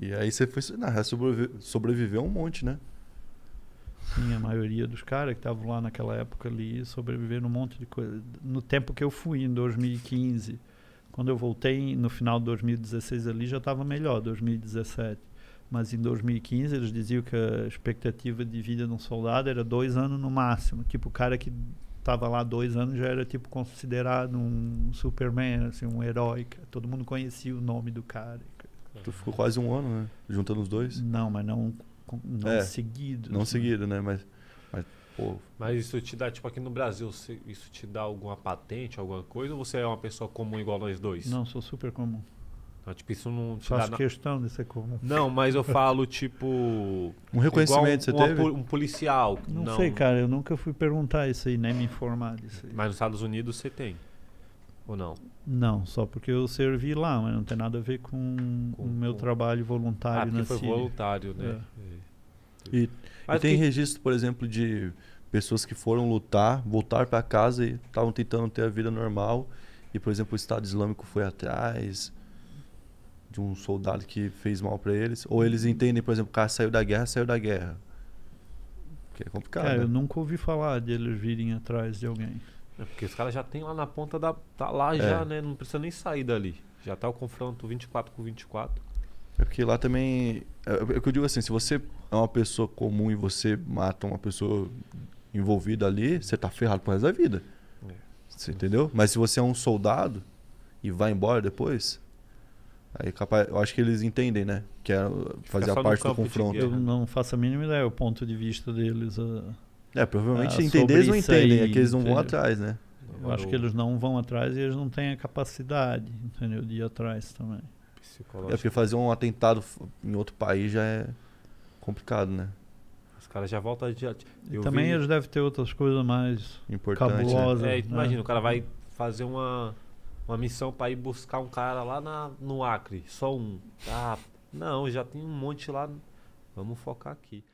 E aí você foi. Na sobreviveu um monte, né? Sim, a maioria dos caras que estavam lá naquela época ali sobreviveram um monte de coisa. No tempo que eu fui, em 2015. Quando eu voltei no final de 2016 ali, já estava melhor, 2017. Mas em 2015 eles diziam que a expectativa de vida de um soldado era dois anos no máximo. Tipo, o cara que estava lá dois anos já era tipo considerado um Superman, assim, um herói. Todo mundo conhecia o nome do cara. Tu ficou quase um ano, né? Juntando os dois? Não, mas não, não é, seguido. Não assim, né? seguido, né? Mas, mas, pô. mas isso te dá, tipo, aqui no Brasil, isso te dá alguma patente, alguma coisa? Ou você é uma pessoa comum igual nós dois? Não, sou super comum. Então, tipo, isso não te Faço dá questão de ser comum. Não, mas eu falo, tipo. Um reconhecimento um, você teve? Um policial. Não, não sei, cara, eu nunca fui perguntar isso aí, nem me informar disso aí. Mas nos Estados Unidos você tem. Ou não? Não, só porque eu servi lá, mas não tem nada a ver com, o meu com... trabalho voluntário ah, na foi Síria. voluntário, né? É. é. E, e, tem que... registro, por exemplo, de pessoas que foram lutar, voltar para casa e estavam tentando ter a vida normal. E, por exemplo, o Estado Islâmico foi atrás de um soldado que fez mal para eles. Ou eles uhum. entendem, por exemplo, o cara saiu da guerra, saiu da guerra. Que é complicado. É, né? eu nunca ouvi falar de eles virem atrás de alguém. É porque os caras já tem lá na ponta da. Tá lá é. já, né? Não precisa nem sair dali. Já tá o confronto 24 com 24. É porque lá também. É, é, é, o que eu digo assim, se você é uma pessoa comum e você mata uma pessoa envolvida ali, você tá ferrado pro resto da vida. É. Você entendeu? Mas se você é um soldado e vai embora depois, Aí é capaz, eu acho que eles entendem, né? Que é fazer a parte do confronto. Eu não faço a mínima ideia o ponto de vista deles. Uh, é, provavelmente ah, entender eles não entendem, aí, é que eles não entendeu? vão atrás, né? Eu acho que eles não vão atrás e eles não têm a capacidade, entendeu? De ir atrás também. É porque fazer um atentado em outro país já é complicado, né? Os caras já voltam. e também vi... eles devem ter outras coisas mais Importante, né? cabulosas. É, né? É, imagina, né? o cara vai fazer uma, uma missão para ir buscar um cara lá na, no Acre, só um. Ah, não, já tem um monte lá. Vamos focar aqui.